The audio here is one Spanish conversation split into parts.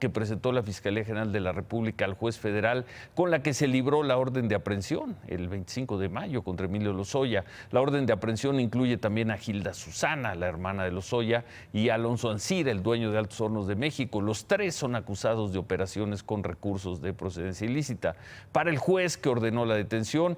que presentó la Fiscalía General de la República al juez federal, con la que se libró la orden de aprehensión el 25 de mayo contra Emilio Lozoya. La orden de aprehensión incluye también a Gilda Susana, la hermana de Lozoya, y a Alonso Ancira, el dueño de Altos Hornos de México. Los tres son acusados de operaciones con recursos de procedencia ilícita. Para el juez que ordenó la detención,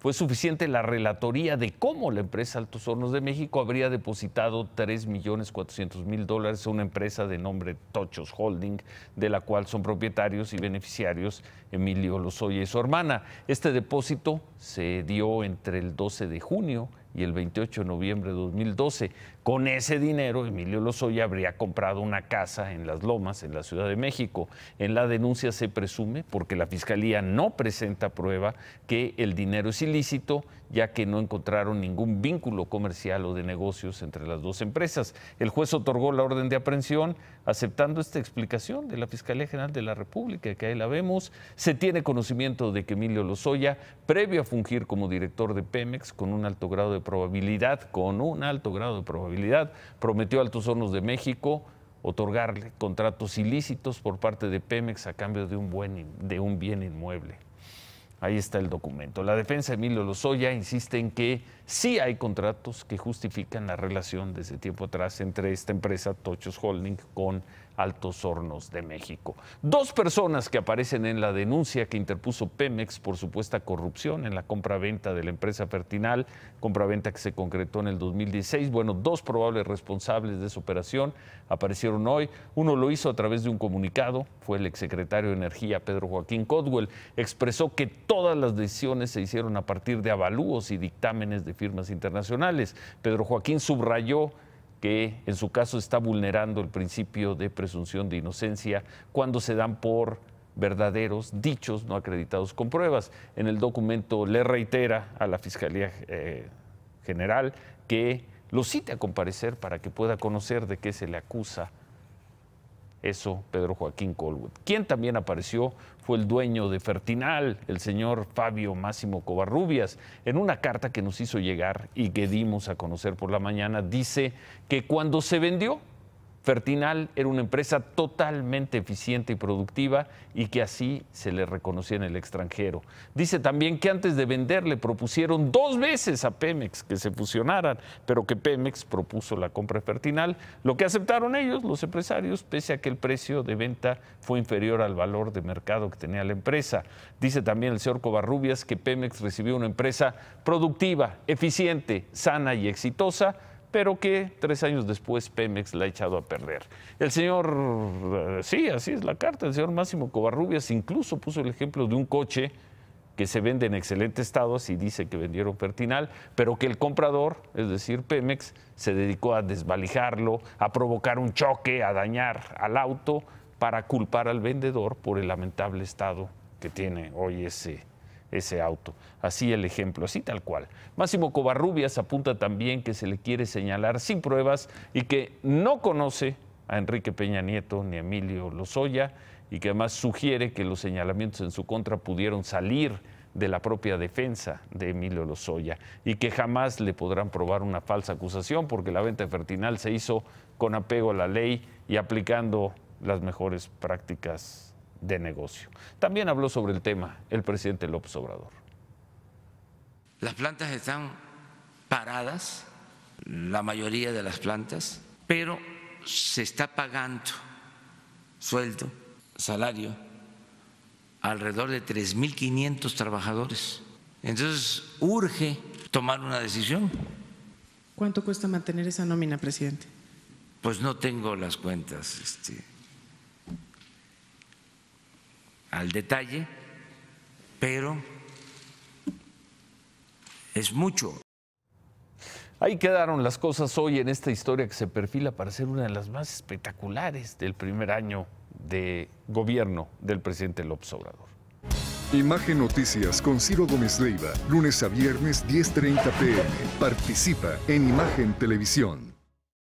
fue suficiente la relatoría de cómo la empresa Altos Hornos de México habría depositado 3.400.000 dólares a una empresa de nombre Tochos Holding, de la cual son propietarios y beneficiarios Emilio Lozoya y su hermana. Este depósito se dio entre el 12 de junio y el 28 de noviembre de 2012. Con ese dinero, Emilio Lozoya habría comprado una casa en Las Lomas, en la Ciudad de México. En la denuncia se presume, porque la Fiscalía no presenta prueba, que el dinero es ilícito, ya que no encontraron ningún vínculo comercial o de negocios entre las dos empresas. El juez otorgó la orden de aprehensión aceptando esta explicación de la Fiscalía General de la República, que ahí la vemos. Se tiene conocimiento de que Emilio Lozoya, previo a fungir como director de Pemex, con un alto grado de probabilidad, con un alto grado de probabilidad, prometió a Altos Hornos de México otorgarle contratos ilícitos por parte de Pemex a cambio de un, buen, de un bien inmueble. Ahí está el documento. La defensa de Emilio Lozoya insiste en que sí hay contratos que justifican la relación desde tiempo atrás entre esta empresa Tochos Holding con Altos Hornos de México. Dos personas que aparecen en la denuncia que interpuso Pemex por supuesta corrupción en la compra-venta de la empresa compra compra-venta que se concretó en el 2016. Bueno, dos probables responsables de esa operación aparecieron hoy. Uno lo hizo a través de un comunicado, fue el exsecretario de Energía Pedro Joaquín Codwell, expresó que Todas las decisiones se hicieron a partir de avalúos y dictámenes de firmas internacionales. Pedro Joaquín subrayó que en su caso está vulnerando el principio de presunción de inocencia cuando se dan por verdaderos dichos no acreditados con pruebas. En el documento le reitera a la Fiscalía eh, General que lo cite a comparecer para que pueda conocer de qué se le acusa. Eso Pedro Joaquín Colwood, quien también apareció fue el dueño de Fertinal, el señor Fabio Máximo Covarrubias. En una carta que nos hizo llegar y que dimos a conocer por la mañana, dice que cuando se vendió Fertinal era una empresa totalmente eficiente y productiva y que así se le reconocía en el extranjero. Dice también que antes de vender le propusieron dos veces a Pemex que se fusionaran, pero que Pemex propuso la compra de Fertinal, lo que aceptaron ellos, los empresarios, pese a que el precio de venta fue inferior al valor de mercado que tenía la empresa. Dice también el señor Covarrubias que Pemex recibió una empresa productiva, eficiente, sana y exitosa pero que tres años después Pemex la ha echado a perder. El señor, eh, sí, así es la carta, el señor Máximo Covarrubias incluso puso el ejemplo de un coche que se vende en excelente estado, así dice que vendieron Pertinal, pero que el comprador, es decir, Pemex, se dedicó a desvalijarlo, a provocar un choque, a dañar al auto, para culpar al vendedor por el lamentable estado que tiene hoy ese ese auto. Así el ejemplo, así tal cual. Máximo Covarrubias apunta también que se le quiere señalar sin pruebas y que no conoce a Enrique Peña Nieto ni a Emilio Lozoya y que además sugiere que los señalamientos en su contra pudieron salir de la propia defensa de Emilio Lozoya y que jamás le podrán probar una falsa acusación porque la venta de Fertinal se hizo con apego a la ley y aplicando las mejores prácticas de negocio. También habló sobre el tema el presidente López Obrador. Las plantas están paradas, la mayoría de las plantas, pero se está pagando sueldo, salario, alrededor de 3.500 trabajadores. Entonces, urge tomar una decisión. ¿Cuánto cuesta mantener esa nómina, presidente? Pues no tengo las cuentas. Este al detalle, pero es mucho. Ahí quedaron las cosas hoy en esta historia que se perfila para ser una de las más espectaculares del primer año de gobierno del presidente López Obrador. Imagen Noticias con Ciro Gómez Leiva, lunes a viernes 10.30 pm. Participa en Imagen Televisión.